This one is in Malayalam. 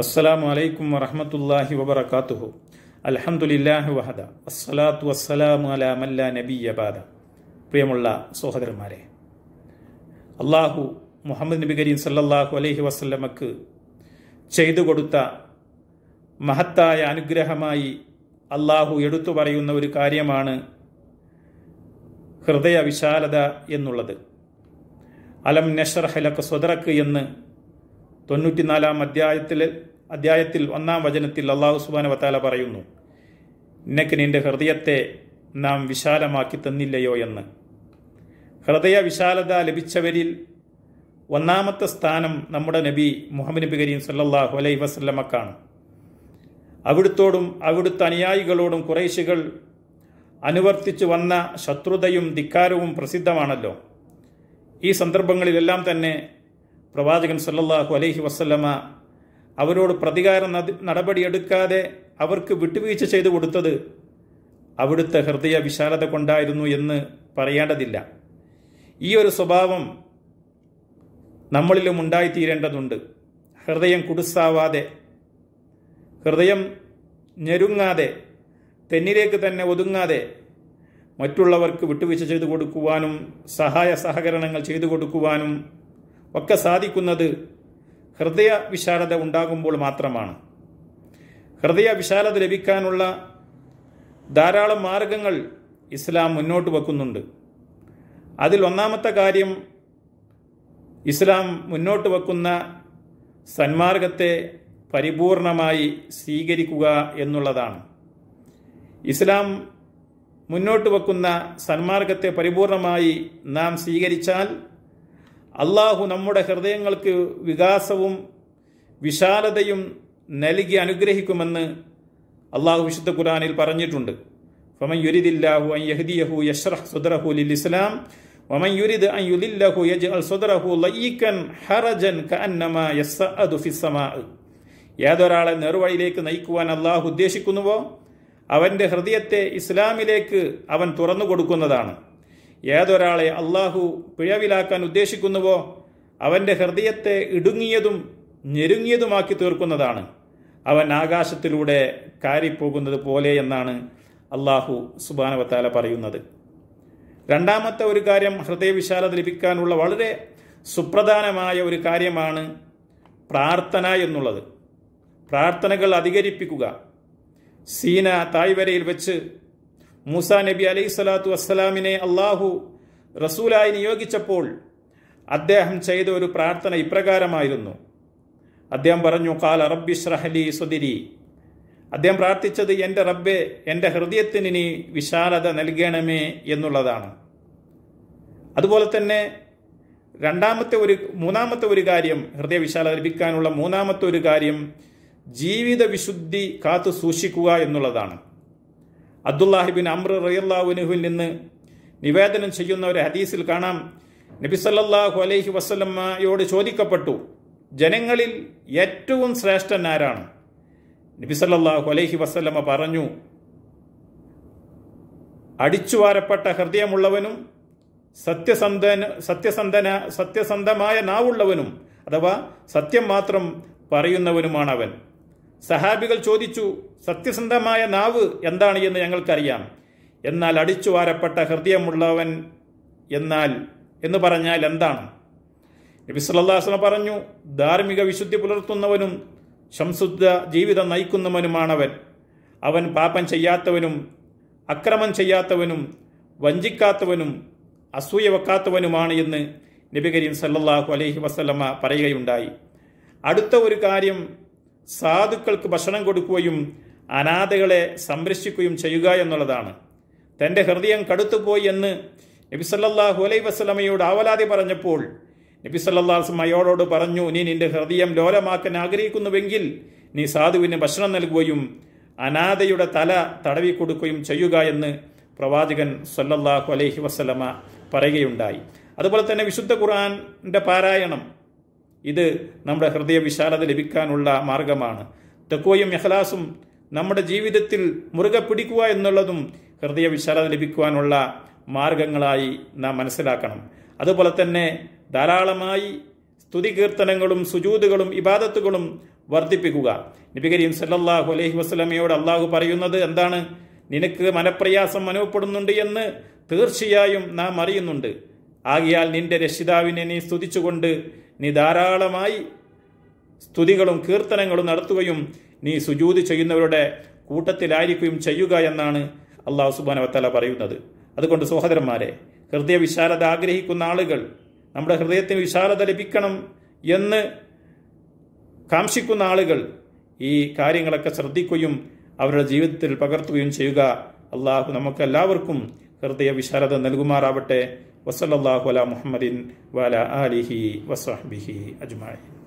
അസ്സലാമു അലൈക്കും വറഹമത്തല്ലാഹി വബർക്കാത്തുഹു അലഹമുല്ലാഹി വഹദ അസ്സലാത്തു വസ്സലാമു അല മല്ല നബി അബാദ പ്രിയമുള്ള സഹോദരന്മാരെ അള്ളാഹു മുഹമ്മദ് നബി കരീം സല്ലാഹു അലൈഹി വസ്ലമക്ക് ചെയ്തു കൊടുത്ത മഹത്തായ അനുഗ്രഹമായി അള്ളാഹു എടുത്തു പറയുന്ന ഒരു കാര്യമാണ് ഹൃദയ വിശാലത എന്നുള്ളത് അലം നഷർ ഹലക്ക് സ്വദറക്ക് എന്ന് തൊണ്ണൂറ്റിനാലാം അധ്യായത്തിൽ അധ്യായത്തിൽ ഒന്നാം വചനത്തിൽ അള്ളാഹു സുബാന വത്താല പറയുന്നു നിനക്ക് നിന്റെ ഹൃദയത്തെ നാം വിശാലമാക്കി തന്നില്ലയോ എന്ന് ഹൃദയ വിശാലത ലഭിച്ചവരിൽ ഒന്നാമത്തെ സ്ഥാനം നമ്മുടെ നബി മുഹമ്മദ് നബി കരീം സല്ലാഹു അലൈ വസ്ലമക്കാണ് അവിടുത്തോടും അവിടുത്തെ അനുയായികളോടും കുറേശികൾ അനുവർത്തിച്ചു വന്ന ശത്രുതയും ധിക്കാരവും പ്രസിദ്ധമാണല്ലോ ഈ സന്ദർഭങ്ങളിലെല്ലാം തന്നെ പ്രവാചകൻ സല്ലല്ലാഹു അലൈഹി വസ്ല്ലമ അവരോട് പ്രതികാര നടപടിയെടുക്കാതെ അവർക്ക് വിട്ടുവീഴ്ച ചെയ്തു കൊടുത്തത് അവിടുത്തെ ഹൃദയ വിശാലത കൊണ്ടായിരുന്നു എന്ന് പറയേണ്ടതില്ല ഈ ഒരു സ്വഭാവം നമ്മളിലും ഉണ്ടായിത്തീരേണ്ടതുണ്ട് ഹൃദയം കുടുസാവാതെ ഹൃദയം ഞെരുങ്ങാതെ തെന്നിലേക്ക് തന്നെ ഒതുങ്ങാതെ മറ്റുള്ളവർക്ക് വിട്ടുവീഴ്ച ചെയ്തു കൊടുക്കുവാനും സഹായ സഹകരണങ്ങൾ ചെയ്തു കൊടുക്കുവാനും ഒക്കെ സാധിക്കുന്നത് ഹൃദയ വിശാലത ഉണ്ടാകുമ്പോൾ മാത്രമാണ് ഹൃദയ വിശാലത ലഭിക്കാനുള്ള ധാരാളം മാർഗങ്ങൾ ഇസ്ലാം മുന്നോട്ട് വെക്കുന്നുണ്ട് അതിൽ ഒന്നാമത്തെ കാര്യം ഇസ്ലാം മുന്നോട്ട് വെക്കുന്ന സന്മാർഗത്തെ പരിപൂർണമായി സ്വീകരിക്കുക എന്നുള്ളതാണ് ഇസ്ലാം മുന്നോട്ട് വെക്കുന്ന സന്മാർഗത്തെ പരിപൂർണമായി നാം സ്വീകരിച്ചാൽ അള്ളാഹു നമ്മുടെ ഹൃദയങ്ങൾക്ക് വികാസവും വിശാലതയും നൽകി അനുഗ്രഹിക്കുമെന്ന് അള്ളാഹു വിശുദ്ധ ഖുർആാനിൽ പറഞ്ഞിട്ടുണ്ട് ഫമൻ യുരിദില്ലാഹു അൻ യഹ്ദിയഹു യഷ്റഹ് സുദ്റഹു ലിൽ ഇസ്ലാം വമൻ യുരിദ് അൻ യുദില്ലഹു യജ്അൽ സുദ്റഹു ലയീകൻ ഹറജൻ കഅന്നമ യസ്അദു ഫിസ്സമാ ഏതൊരാളെ നേർവഴിയിലേക്ക് നയിക്കുവാൻ അള്ളാഹു ഉദ്ദേശിക്കുന്നുവോ അവൻ്റെ ഹൃദയത്തെ ഇസ്ലാമിലേക്ക് അവൻ തുറന്നു കൊടുക്കുന്നതാണ് ഏതൊരാളെ അള്ളാഹു പിഴവിലാക്കാൻ ഉദ്ദേശിക്കുന്നുവോ അവൻ്റെ ഹൃദയത്തെ ഇടുങ്ങിയതും ഞെരുങ്ങിയതുമാക്കി തീർക്കുന്നതാണ് അവൻ ആകാശത്തിലൂടെ കാരിപ്പോകുന്നത് പോലെ എന്നാണ് അള്ളാഹു സുബാനവത്താല പറയുന്നത് രണ്ടാമത്തെ ഒരു കാര്യം ഹൃദയവിശാലത ലഭിക്കാനുള്ള വളരെ സുപ്രധാനമായ ഒരു കാര്യമാണ് പ്രാർത്ഥന എന്നുള്ളത് പ്രാർത്ഥനകൾ അധികരിപ്പിക്കുക സീന തായ്വരയിൽ വെച്ച് മൂസ നബി അലൈഹി സ്വലാത്തു വസ്സലാമിനെ അള്ളാഹു റസൂലായി നിയോഗിച്ചപ്പോൾ അദ്ദേഹം ചെയ്ത ഒരു പ്രാർത്ഥന ഇപ്രകാരമായിരുന്നു അദ്ദേഹം പറഞ്ഞു കാൽ റബ്ബി ഷ്രഹലി സുദിരി അദ്ദേഹം പ്രാർത്ഥിച്ചത് എൻ്റെ റബ്ബെ എൻ്റെ ഹൃദയത്തിന് ഇനി വിശാലത നൽകണമേ എന്നുള്ളതാണ് അതുപോലെ തന്നെ രണ്ടാമത്തെ ഒരു മൂന്നാമത്തെ ഒരു കാര്യം ഹൃദയ വിശാലത ലഭിക്കാനുള്ള മൂന്നാമത്തെ ഒരു കാര്യം ജീവിത വിശുദ്ധി കാത്തു സൂക്ഷിക്കുക എന്നുള്ളതാണ് അബ്ദുല്ലാഹിബിൻ അമ്ര റയ്യല്ലാവുനുഹുവിൽ നിന്ന് നിവേദനം ചെയ്യുന്ന ഒരു ഹദീസിൽ കാണാം നബി സല്ലല്ലാഹു അലൈഹി വസ്ലമ്മയോട് ചോദിക്കപ്പെട്ടു ജനങ്ങളിൽ ഏറ്റവും ശ്രേഷ്ഠൻ ആരാണ് നബി സല്ലല്ലാഹു അലൈഹി വസ്ലമ്മ പറഞ്ഞു അടിച്ചുവാരപ്പെട്ട ഹൃദയമുള്ളവനും സത്യസന്ധ സത്യസന്ധന സത്യസന്ധമായ നാവുള്ളവനും അഥവാ സത്യം മാത്രം പറയുന്നവനുമാണ് അവൻ സഹാബികൾ ചോദിച്ചു സത്യസന്ധമായ നാവ് എന്താണ് എന്ന് ഞങ്ങൾക്കറിയാം എന്നാൽ അടിച്ചു വാരപ്പെട്ട ഹൃദയമുള്ളവൻ എന്നാൽ എന്ന് പറഞ്ഞാൽ എന്താണ് നബിസ്വല്ലാസ്മ പറഞ്ഞു ധാർമ്മിക വിശുദ്ധി പുലർത്തുന്നവനും ശംസുദ്ധ ജീവിതം നയിക്കുന്നവനുമാണവൻ അവൻ പാപം ചെയ്യാത്തവനും അക്രമം ചെയ്യാത്തവനും വഞ്ചിക്കാത്തവനും അസൂയ വെക്കാത്തവനുമാണ് എന്ന് നബി കരീം സല്ലാഹു അലഹി വസ്ലമ്മ പറയുകയുണ്ടായി അടുത്ത ഒരു കാര്യം സാധുക്കൾക്ക് ഭക്ഷണം കൊടുക്കുകയും അനാഥകളെ സംരക്ഷിക്കുകയും ചെയ്യുക എന്നുള്ളതാണ് തൻ്റെ ഹൃദയം കടുത്തുപോയി എന്ന് നബി അലൈ വസ്ലമയോട് ആവലാതി പറഞ്ഞപ്പോൾ നബി സല്ലാസ്ലം അയാളോട് പറഞ്ഞു നീ നിന്റെ ഹൃദയം ലോലമാക്കാൻ ആഗ്രഹിക്കുന്നുവെങ്കിൽ നീ സാധുവിന് ഭക്ഷണം നൽകുകയും അനാഥയുടെ തല തടവി കൊടുക്കുകയും ചെയ്യുക എന്ന് പ്രവാചകൻ സല്ലല്ലാഹു അലൈഹി വസ്ലമ പറയുകയുണ്ടായി അതുപോലെ തന്നെ വിശുദ്ധ ഖുർആൻ്റെ പാരായണം ഇത് നമ്മുടെ ഹൃദയ വിശാലത ലഭിക്കാനുള്ള മാർഗമാണ് തെക്കോയും മെഹലാസും നമ്മുടെ ജീവിതത്തിൽ മുറുകെ പിടിക്കുക എന്നുള്ളതും ഹൃദയ വിശാലത ലഭിക്കുവാനുള്ള മാർഗങ്ങളായി നാം മനസ്സിലാക്കണം അതുപോലെ തന്നെ ധാരാളമായി സ്തുതി കീർത്തനങ്ങളും സുജൂതുകളും ഇബാദത്തുകളും വർദ്ധിപ്പിക്കുക നബി കരീം സല്ലാഹു അലൈഹി വസ്ലമയോട് അള്ളാഹു പറയുന്നത് എന്താണ് നിനക്ക് മനപ്രയാസം അനുഭവപ്പെടുന്നുണ്ട് എന്ന് തീർച്ചയായും നാം അറിയുന്നുണ്ട് ആകിയാൽ നിന്റെ രക്ഷിതാവിനെ നീ സ്തുതിച്ചുകൊണ്ട് നീ ധാരാളമായി സ്തുതികളും കീർത്തനങ്ങളും നടത്തുകയും നീ സുജൂതി ചെയ്യുന്നവരുടെ കൂട്ടത്തിലായിരിക്കുകയും ചെയ്യുക എന്നാണ് അള്ളാഹു സുബാനവത്തല പറയുന്നത് അതുകൊണ്ട് സഹോദരന്മാരെ ഹൃദയ വിശാലത ആഗ്രഹിക്കുന്ന ആളുകൾ നമ്മുടെ ഹൃദയത്തിന് വിശാലത ലഭിക്കണം എന്ന് കാംക്ഷിക്കുന്ന ആളുകൾ ഈ കാര്യങ്ങളൊക്കെ ശ്രദ്ധിക്കുകയും അവരുടെ ജീവിതത്തിൽ പകർത്തുകയും ചെയ്യുക അള്ളാഹു നമുക്കെല്ലാവർക്കും ഹൃദയ വിശാലത നൽകുമാറാവട്ടെ وصلى الله على محمد وعلى آله وصحبه أجمعين